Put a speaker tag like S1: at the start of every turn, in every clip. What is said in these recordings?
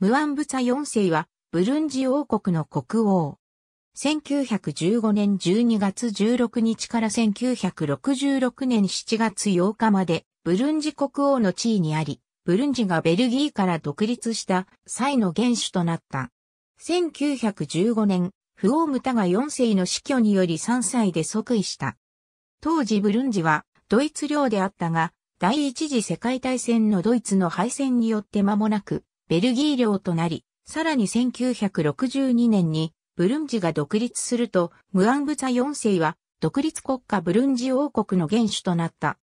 S1: ムアンブサ4世は、ブルンジ王国の国王。1915年12月16日から1966年7月8日まで、ブルンジ国王の地位にあり、ブルンジがベルギーから独立した際の元首となった。1915年、フオームタが4世の死去により3歳で即位した。当時ブルンジはドイツ領であったが、第一次世界大戦のドイツの敗戦によって間もなくベルギー領となり、さらに1962年にブルンジが独立すると、ムアンブツァ4世は独立国家ブルンジ王国の元首となった。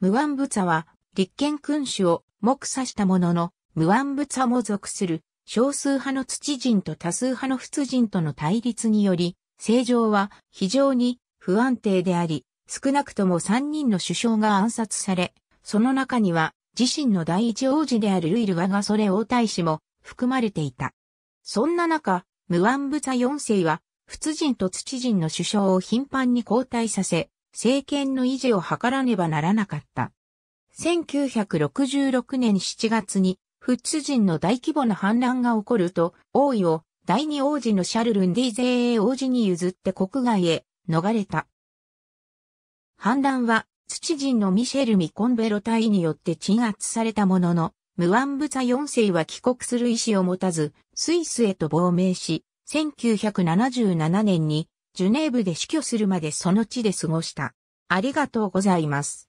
S1: ムアンブツァは立憲君主を目指したものの、ムアンブツァも属する少数派の土人と多数派の仏人との対立により、政情は非常に不安定であり、少なくとも3人の首相が暗殺され、その中には自身の第一王子であるルイルワがそれ王太子も含まれていた。そんな中、ムワンブザ4世は、仏人と土人の首相を頻繁に交代させ、政権の維持を図らねばならなかった。1966年7月に、仏人の大規模な反乱が起こると、王位を第二王子のシャルルンディゼー王子に譲って国外へ逃れた。反乱は土人のミシェル・ミコンベロ隊によって鎮圧されたものの、ムワンブザ4世は帰国する意思を持たず、スイスへと亡命し、1977年にジュネーブで死去するまでその地で過ごした。ありがとうございます。